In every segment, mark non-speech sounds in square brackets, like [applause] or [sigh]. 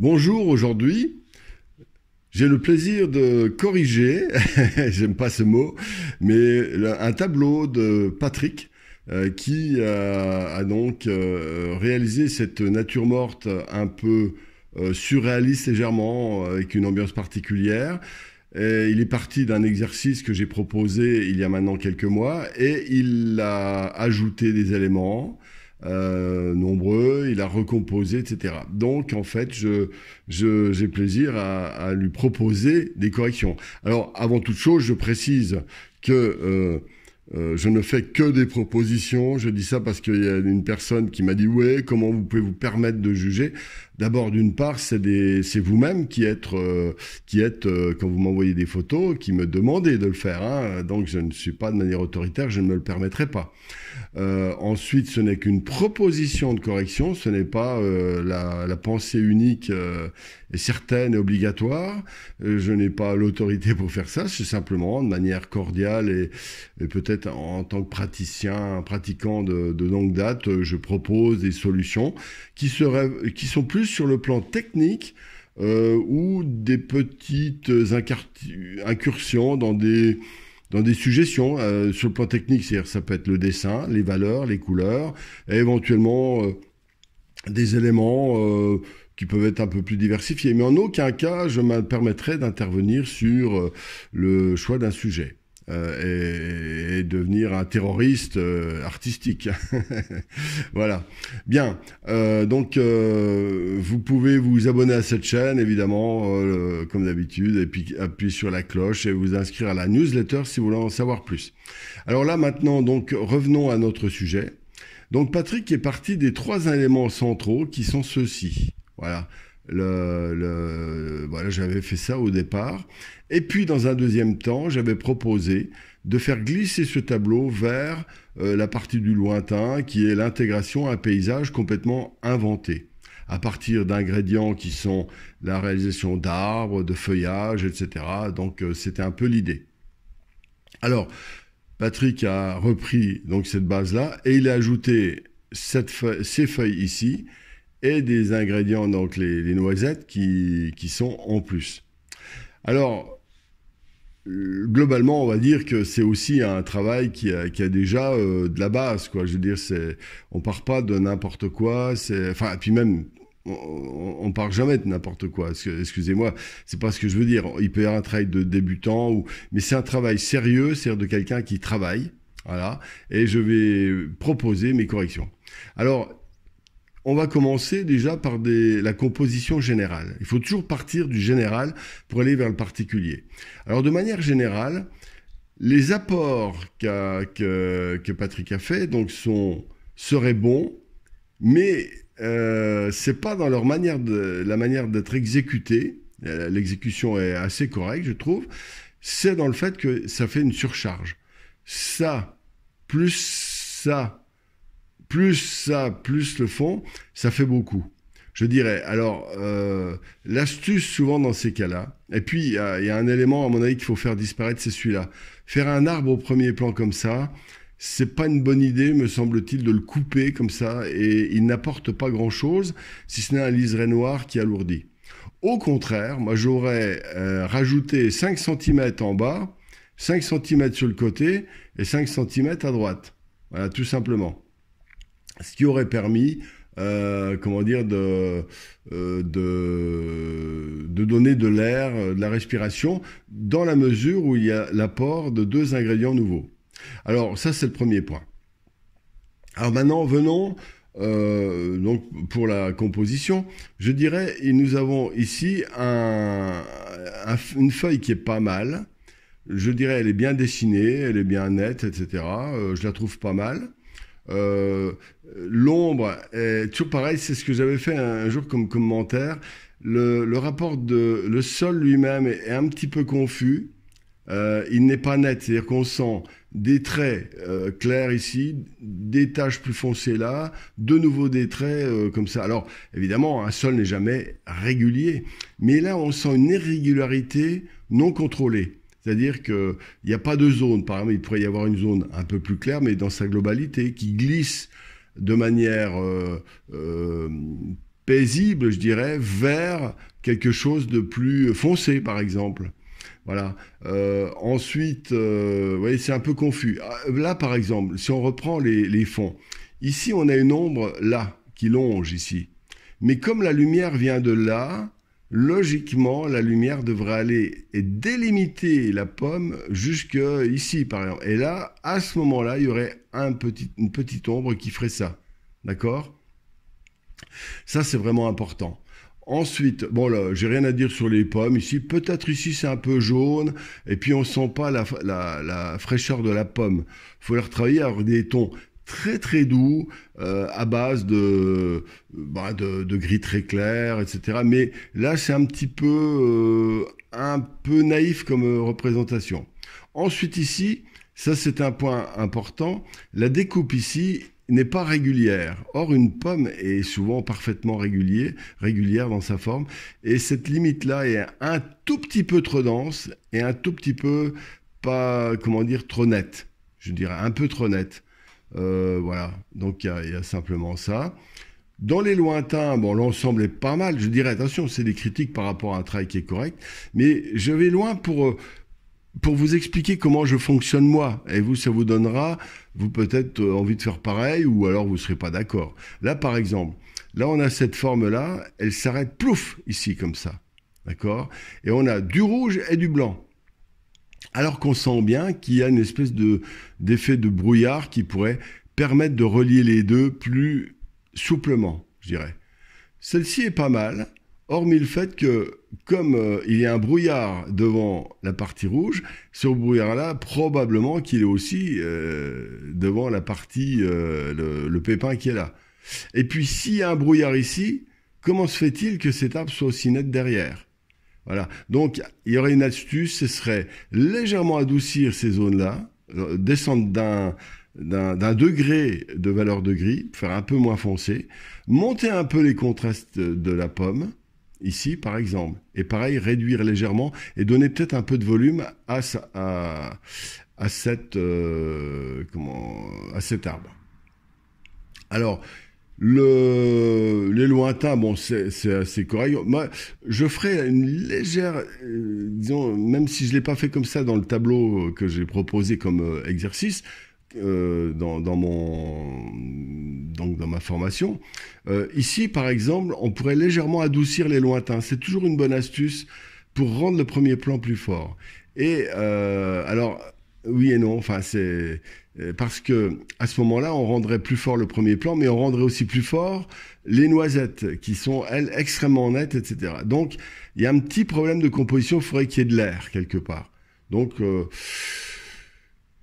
Bonjour, aujourd'hui, j'ai le plaisir de corriger, [laughs] j'aime pas ce mot, mais un tableau de Patrick euh, qui a donc euh, réalisé cette nature morte un peu euh, surréaliste légèrement, avec une ambiance particulière. il est parti d'un exercice que j'ai proposé il y a maintenant quelques mois et il a ajouté des éléments. Euh, nombreux, il a recomposé, etc. Donc en fait, je, je, j'ai plaisir à, lui proposer des corrections. Alors avant toute chose, je précise que euh, euh, je ne fais que des propositions. Je dis ça parce qu'il y a une personne qui m'a dit ouais, comment vous pouvez vous permettre de juger D'abord, d'une part, c'est vous-même qui êtes, euh, qui êtes euh, quand vous m'envoyez des photos, qui me demandez de le faire. Hein. donc, je ne suis pas de manière autoritaire, je ne me le permettrai pas. Euh, ensuite, ce n'est qu'une proposition de correction, ce n'est pas la, pensée unique et certaine et obligatoire. je n'ai pas l'autorité pour faire ça, c'est simplement de manière cordiale et, peut-être en, tant que praticien, pratiquant de, de longue date, je propose des solutions qui, seraient, qui sont plus sur le plan technique euh, ou des petites incursions dans des dans des suggestions euh, sur le plan technique, c'est-à-dire ça peut être le dessin, les valeurs, les couleurs, et éventuellement euh, des éléments qui peuvent être un peu plus diversifiés. Mais en aucun cas, je me permettrai d'intervenir sur le choix d'un sujet. Euh, et, devenir un terroriste euh, artistique. [laughs] voilà. Bien. Euh, donc, vous pouvez vous abonner à cette chaîne, évidemment, comme d'habitude, et puis appuyer sur la cloche et vous inscrire à la newsletter si vous voulez en savoir plus. Alors là, maintenant, donc, revenons à notre sujet. Donc, Patrick est parti des trois éléments centraux qui sont ceux-ci. Voilà voilà, j'avais fait ça au départ. Et puis, dans un deuxième temps, j'avais proposé de faire glisser ce tableau vers euh, la partie du lointain, qui est l'intégration à un paysage complètement inventé à partir d'ingrédients qui sont la réalisation d'arbres, de feuillages, etc. Donc euh, c'était un peu l'idée. Alors, Patrick a repris donc cette base-là et il a ajouté ces feuilles ici et des ingrédients, donc les, noisettes qui, qui, sont en plus. Alors, globalement, on va dire que c'est aussi un travail qui a, qui a déjà euh, de la base, quoi. Je veux dire, c'est, on part pas de n'importe quoi, c'est, enfin, puis même, on, part jamais de n'importe quoi. Excusez-moi, c'est pas ce que je veux dire. Il peut y avoir un travail de débutant, ou... mais c'est un travail sérieux, c'est-à-dire de quelqu'un qui travaille. Voilà. Et je vais proposer mes corrections. Alors, on va commencer déjà par la composition générale. Il faut toujours partir du général pour aller vers le particulier. Alors de manière générale, les apports que, Patrick a fait donc sont, seraient bons, mais euh, c'est pas dans leur manière la manière d'être exécuté. L'exécution est assez correcte, je trouve. C'est dans le fait que ça fait une surcharge. Ça, plus ça, plus ça, plus le fond, ça fait beaucoup. Je dirais. Alors, euh, l'astuce souvent dans ces cas-là, et puis il y, a un élément à mon avis qu'il faut faire disparaître, c'est celui-là. Faire un arbre au premier plan comme ça, c'est pas une bonne idée, me semble-t-il, de le couper comme ça, et il n'apporte pas grand-chose, si ce n'est un liseré noir qui alourdit. Au contraire, moi j'aurais euh, rajouté 5 cm en bas, 5 cm sur le côté et 5 cm à droite. Voilà, tout simplement ce qui aurait permis euh, comment dire, euh, de, donner de l'air, euh, de la respiration, dans la mesure où il y a l'apport de deux ingrédients nouveaux. Alors ça, c'est le premier point. Alors maintenant, venons donc pour la composition. Je dirais, nous avons ici une feuille qui est pas mal. Je dirais, elle est bien dessinée, elle est bien nette, etc. je la trouve pas mal. Euh, l'ombre est toujours pareil, c'est ce que j'avais fait un, jour comme commentaire. Le, rapport de le sol lui-même est, un petit peu confus. Euh, il n'est pas net, c'est-à-dire qu'on sent des traits euh, clairs ici, des taches plus foncées là, de nouveau des traits comme ça. Alors évidemment, un sol n'est jamais régulier, mais là on sent une irrégularité non contrôlée. C'est-à-dire qu'il n'y a pas de zone. Par exemple, il pourrait y avoir une zone un peu plus claire, mais dans sa globalité, qui glisse de manière euh, euh, paisible, je dirais, vers quelque chose de plus foncé, par exemple. Voilà. Euh, ensuite, vous voyez, c'est un peu confus. Ah, là, par exemple, si on reprend les fonds, ici, on a une ombre là, qui longe ici. Mais comme la lumière vient de là, logiquement, la lumière devrait aller et délimiter la pomme jusque ici, par exemple. Et là, à ce moment-là, il y aurait une petite ombre qui ferait ça. D'accord Ça, c'est vraiment important. Ensuite, bon là, j'ai rien à dire sur les pommes ici. Peut-être ici c'est un peu jaune, et puis on sent pas la, fraîcheur de la pomme. Il Faut leur travailler alors des tons très très doux, euh, à base bah, de, de, gris très clair, etc. Mais là, c'est un petit peu, euh, un peu naïf comme euh, représentation. Ensuite ici, ça c'est un point important, la découpe ici n'est pas régulière. Or, une pomme est souvent parfaitement régulière dans sa forme, et cette limite-là est un tout petit peu trop dense et un tout petit peu pas, comment dire, trop nette. Je dirais un peu trop nette. Euh, voilà, donc il y, a simplement ça. Dans les lointains, bon, l'ensemble est pas mal. Je dirais, attention, c'est des critiques par rapport à un travail qui est correct. Mais je vais loin pour, euh, pour vous expliquer comment je fonctionne moi. Et vous, ça vous donnera, vous peut-être euh, envie de faire pareil, ou alors vous ne serez pas d'accord. Là, par exemple, là, on a cette forme-là, elle s'arrête plouf, ici, comme ça. D'accord Et on a du rouge et du blanc. Alors qu'on sent bien qu'il y a une espèce de, d'effet de brouillard qui pourrait permettre de relier les deux plus souplement, je dirais. Celle-ci est pas mal, hormis le fait que, comme euh, il y a un brouillard devant la partie rouge, ce brouillard-là, probablement qu'il est aussi euh, devant la partie, euh, le, le, pépin qui est là. Et puis, s'il y a un brouillard ici, comment se fait-il que cet arbre soit aussi net derrière donc, il y aurait une astuce, ce serait légèrement adoucir ces zones-là, euh, descendre d'un, d'un degré de valeur de gris, faire un peu moins foncé, monter un peu les contrastes de la pomme, ici par exemple, et pareil, réduire légèrement et donner peut-être un peu de volume à, à, euh, comment, à cet arbre. Alors, le, les lointains, bon, c'est assez correct. Moi, je ferai une légère, euh, disons, même si je l'ai pas fait comme ça dans le tableau que j'ai proposé comme euh, exercice, euh, dans, mon donc dans ma formation. ici, par exemple, on pourrait légèrement adoucir les lointains. C'est toujours une bonne astuce pour rendre le premier plan plus fort. Et euh, alors, oui et non. Enfin, euh, parce que à ce moment-là, on rendrait plus fort le premier plan, mais on rendrait aussi plus fort les noisettes, qui sont elles extrêmement nettes, etc. Donc, il y a un petit problème de composition. Il faudrait qu'il y ait de l'air quelque part. Donc, euh,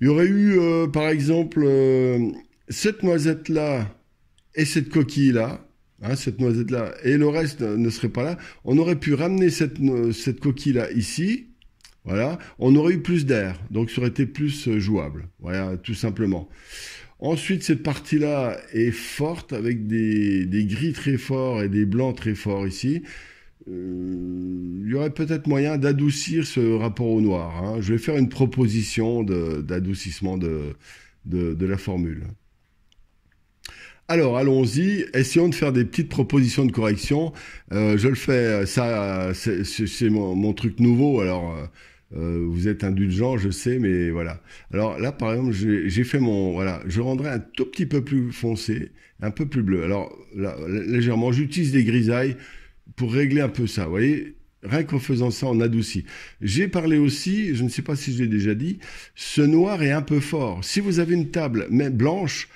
il y aurait eu, euh, par exemple, cette noisette-là et cette coquille-là. Hein, cette noisette-là et le reste ne serait pas là. On aurait pu ramener cette coquille-là ici, voilà, on aurait eu plus d'air, donc ça aurait été plus euh, jouable. Voilà, tout simplement. Ensuite, cette partie-là est forte avec des, gris très forts et des blancs très forts ici. Euh, il y aurait peut-être moyen d'adoucir ce rapport au noir. Hein. Je vais faire une proposition d'adoucissement de, de, la formule. Alors allons-y, essayons de faire des petites propositions de correction. Euh, je le fais, ça c'est mon, truc nouveau, alors euh, vous êtes indulgent, je sais, mais voilà. Alors là, par exemple, j'ai fait mon... Voilà, je rendrai un tout petit peu plus foncé, un peu plus bleu. Alors, légèrement, j'utilise des grisailles pour régler un peu ça, vous voyez Rien qu'en faisant ça, on adoucit. J'ai parlé aussi, je ne sais pas si je l'ai déjà dit, ce noir est un peu fort. Si vous avez une table mais blanche,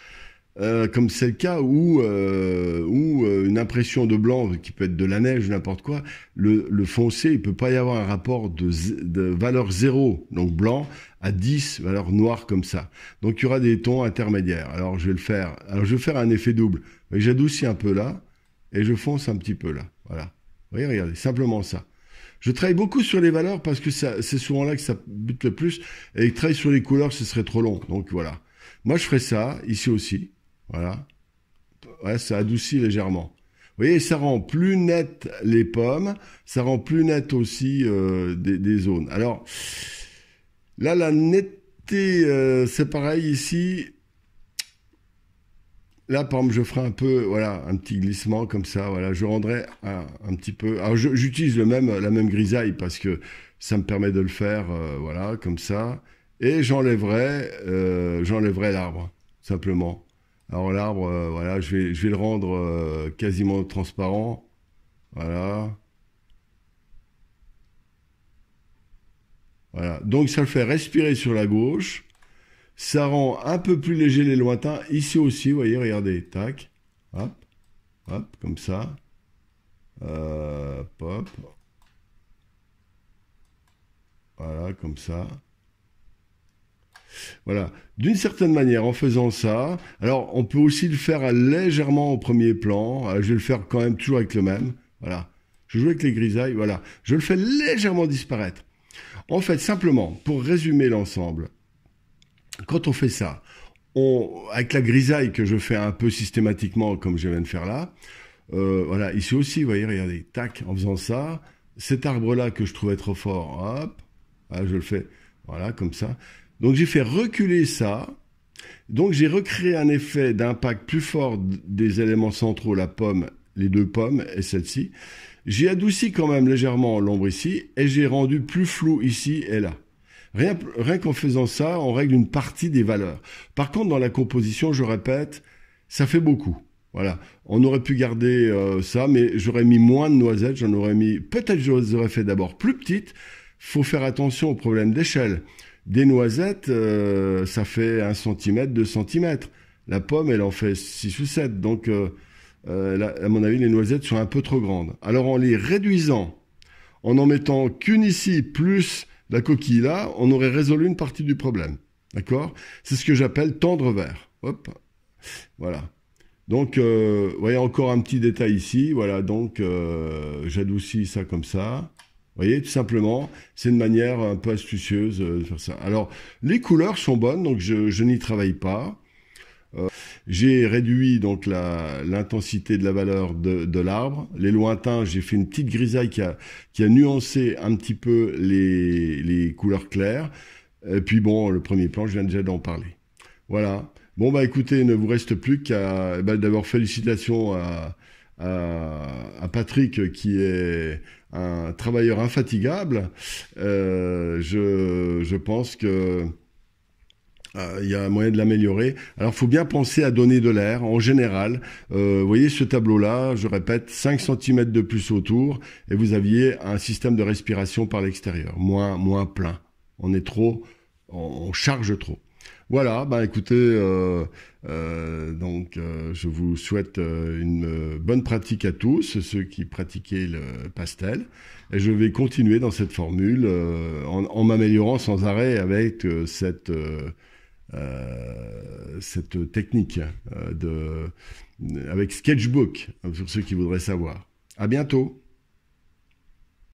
euh, comme c'est le cas où, euh, euh, une impression de blanc, qui peut être de la neige ou n'importe quoi, le, foncé, il peut pas y avoir un rapport de, valeur 0, donc blanc, à 10 valeurs noires comme ça. Donc il y aura des tons intermédiaires. Alors je vais le faire. Alors je vais faire un effet double. j'adoucis un peu là et je fonce un petit peu là. Voilà. Vous voyez, regardez, simplement ça. Je travaille beaucoup sur les valeurs parce que c'est souvent là que ça bute le plus. Et travailler sur les couleurs, ce serait trop long. Donc voilà. Moi, je ferai ça ici aussi. Voilà. Ouais, ça adoucit légèrement. Vous voyez, ça rend plus net les pommes, ça rend plus net aussi euh, des, zones. Alors, là, la netteté, euh, c'est pareil ici. Là, par exemple, je ferai un peu, voilà, un petit glissement comme ça, voilà, je rendrai un, petit peu. Alors, j'utilise le même, la même grisaille parce que ça me permet de le faire, euh, voilà, comme ça. Et j'enlèverai, j'enlèverai l'arbre, simplement. Alors l'arbre, euh, voilà, je vais, le rendre euh, quasiment transparent. Voilà. Voilà. Donc ça le fait respirer sur la gauche. Ça rend un peu plus léger les lointains. Ici aussi, vous voyez, regardez. Tac. Hop. Hop, comme ça. hop. Euh, voilà, comme ça. Voilà. D'une certaine manière, en faisant ça, alors on peut aussi le faire légèrement au premier plan. Euh, je vais le faire quand même toujours avec le même. Voilà. Je joue avec les grisailles. Voilà. Je le fais légèrement disparaître. En fait, simplement, pour résumer l'ensemble, quand on fait ça, on, avec la grisaille que je fais un peu systématiquement comme je viens de faire là, euh, voilà, ici aussi, vous voyez, regardez, tac, en faisant ça, cet arbre-là que je trouvais trop fort, hop, ah, je le fais, voilà, comme ça. Donc j'ai fait reculer ça. Donc j'ai recréé un effet d'impact plus fort des éléments centraux, la pomme, les deux pommes et celle-ci. J'ai adouci quand même légèrement l'ombre ici et j'ai rendu plus flou ici et là. Rien, rien qu'en faisant ça, on règle une partie des valeurs. Par contre, dans la composition, je répète, ça fait beaucoup. Voilà, on aurait pu garder euh, ça, mais j'aurais mis moins de noisettes, j'en aurais mis, peut-être J'aurais fait d'abord plus petite Faut faire attention au problème d'échelle. Des noisettes, euh, ça fait 1 centimètre, 2 cm. La pomme, elle en fait 6 ou 7. Donc, euh, euh, à mon avis, les noisettes sont un peu trop grandes. Alors, en les réduisant, en n'en mettant qu'une ici plus la coquille là, on aurait résolu une partie du problème. D'accord C'est ce que j'appelle tendre vert. Hop. Voilà. Donc, vous voyez encore un petit détail ici. Voilà, donc j'adoucis ça comme ça voyez, tout simplement, c'est une manière un euh, peu astucieuse euh, de faire ça. Alors, les couleurs sont bonnes, donc je, n'y travaille pas. Euh, j'ai réduit donc l'intensité de la valeur de, l'arbre. Les lointains, j'ai fait une petite grisaille qui a, nuancé un petit peu les, couleurs claires. Et puis bon, le premier plan, je viens déjà d'en parler. Voilà. Bon bah écoutez, il ne vous reste plus qu'à eh ben, d'abord félicitations à, à, euh, Patrick qui est un travailleur infatigable, euh, je, je, pense que euh, il y a un moyen de l'améliorer. Alors, il faut bien penser à donner de l'air en général. vous voyez ce tableau-là, je répète, 5 cm de plus autour, et vous aviez un système de respiration par l'extérieur, moins, moins plein. On est trop, on charge trop. Voilà, bah écoutez, euh, euh, donc euh, je vous souhaite une bonne pratique à tous, ceux qui pratiquaient le pastel. Et je vais continuer dans cette formule en, m'améliorant sans arrêt avec cette, cette technique de, avec Sketchbook, pour ceux qui voudraient savoir. À bientôt